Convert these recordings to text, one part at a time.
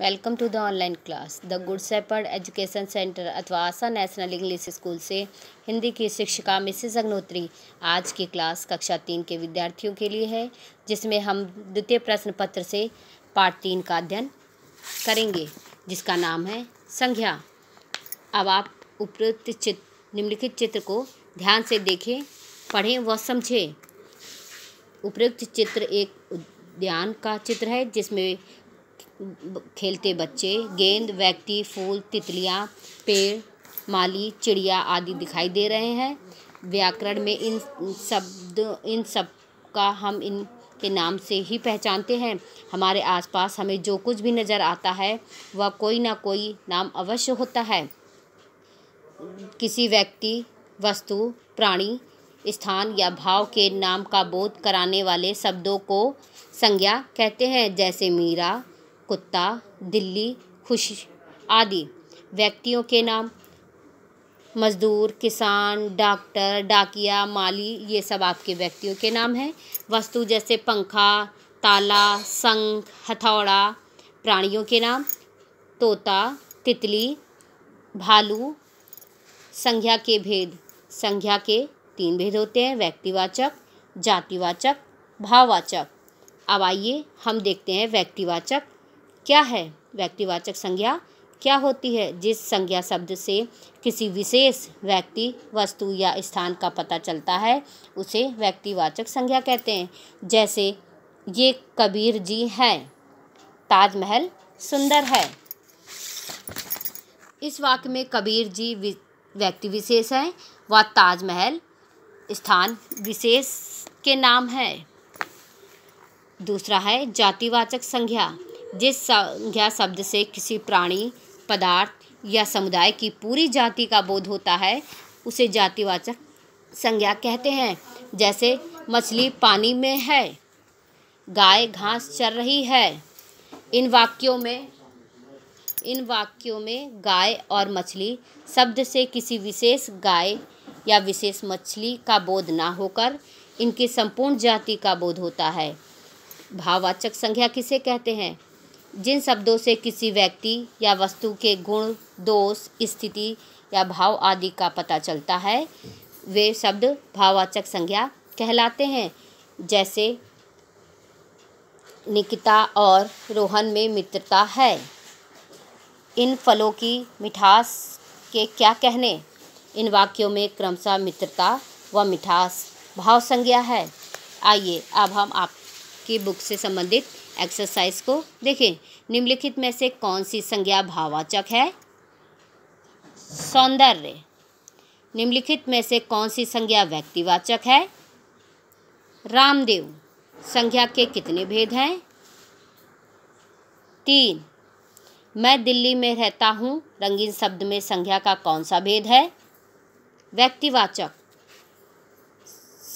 welcome to the online class the good shepherd education centre अथवा Asha national English school से हिंदी की शिक्षिका Mrs अग्नोत्री आज की क्लास कक्षा तीन के विद्यार्थियों के लिए है जिसमें हम द्वितीय प्रश्न पत्र से पार्ट तीन का अध्ययन करेंगे जिसका नाम है संज्ञा अब आप उपयुक्त चित्र निम्नलिखित चित्र को ध्यान से देखें पढ़ें व समझें उपयुक्त चित्र एक उद्यान का चित्र है जिसमें खेलते बच्चे गेंद व्यक्ति फूल तितलियाँ पेड़ माली चिड़िया आदि दिखाई दे रहे हैं व्याकरण में इन शब्द इन सब का हम इन के नाम से ही पहचानते हैं हमारे आसपास हमें जो कुछ भी नज़र आता है वह कोई ना कोई नाम अवश्य होता है किसी व्यक्ति वस्तु प्राणी स्थान या भाव के नाम का बोध कराने वाले शब्दों को संज्ञा कहते हैं जैसे मीरा कुत्ता दिल्ली खुश आदि व्यक्तियों के नाम मज़दूर किसान डॉक्टर डाकिया माली ये सब आपके व्यक्तियों के नाम हैं वस्तु जैसे पंखा ताला संख हथौड़ा प्राणियों के नाम तोता तितली भालू संज्ञा के भेद संज्ञा के तीन भेद होते हैं व्यक्तिवाचक जातिवाचक भाववाचक अब आइए हम देखते हैं व्यक्तिवाचक क्या है व्यक्तिवाचक संज्ञा क्या होती है जिस संज्ञा शब्द से किसी विशेष व्यक्ति वस्तु या स्थान का पता चलता है उसे व्यक्तिवाचक संज्ञा कहते हैं जैसे ये कबीर जी हैं ताजमहल सुंदर है इस वाक्य में कबीर जी व्यक्ति विशेष हैं व ताजमहल स्थान विशेष के नाम है दूसरा है जातिवाचक संज्ञा जिस संज्ञा शब्द से किसी प्राणी पदार्थ या समुदाय की पूरी जाति का बोध होता है उसे जातिवाचक संज्ञा कहते हैं जैसे मछली पानी में है गाय घास चर रही है इन वाक्यों में इन वाक्यों में गाय और मछली शब्द से किसी विशेष गाय या विशेष मछली का बोध ना होकर इनकी संपूर्ण जाति का बोध होता है भाववाचक संज्ञा किसे कहते हैं जिन शब्दों से किसी व्यक्ति या वस्तु के गुण दोष स्थिति या भाव आदि का पता चलता है वे शब्द भाववाचक संज्ञा कहलाते हैं जैसे निकिता और रोहन में मित्रता है इन फलों की मिठास के क्या कहने इन वाक्यों में क्रमशः मित्रता व मिठास भाव संज्ञा है आइए अब हम आपकी बुक से संबंधित एक्सरसाइज को देखें निम्नलिखित में से कौन सी संज्ञा भावाचक है सौंदर्य निम्नलिखित में से कौन सी संज्ञा व्यक्तिवाचक है रामदेव संज्ञा के कितने भेद हैं तीन मैं दिल्ली में रहता हूँ रंगीन शब्द में संज्ञा का कौन सा भेद है व्यक्तिवाचक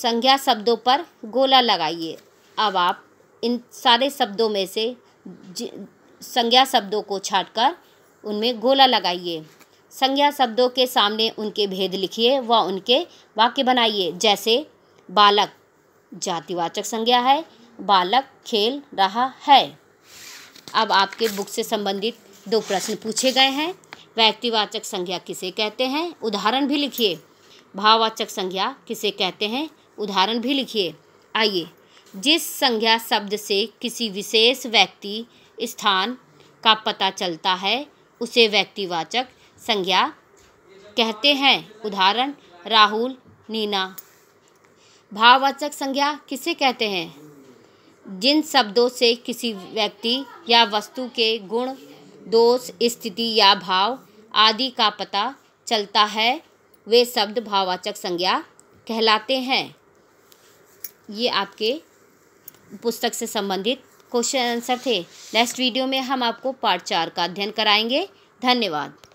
संज्ञा शब्दों पर गोला लगाइए अब आप इन सारे शब्दों में से संज्ञा शब्दों को छाटकर उनमें गोला लगाइए संज्ञा शब्दों के सामने उनके भेद लिखिए व उनके वाक्य बनाइए जैसे बालक जातिवाचक संज्ञा है बालक खेल रहा है अब आपके बुक से संबंधित दो प्रश्न पूछे गए हैं व्यक्तिवाचक संज्ञा किसे कहते हैं उदाहरण भी लिखिए भाववाचक संज्ञा किसे कहते हैं उदाहरण भी लिखिए आइए जिस संज्ञा शब्द से किसी विशेष व्यक्ति स्थान का पता चलता है उसे व्यक्तिवाचक संज्ञा कहते हैं उदाहरण राहुल नीना भाववाचक संज्ञा किसे कहते हैं जिन शब्दों से किसी व्यक्ति या वस्तु के गुण दोष स्थिति या भाव आदि का पता चलता है वे शब्द भाववाचक संज्ञा कहलाते हैं ये आपके पुस्तक से संबंधित क्वेश्चन आंसर थे नेक्स्ट वीडियो में हम आपको पार्ट चार का अध्ययन कराएंगे धन्यवाद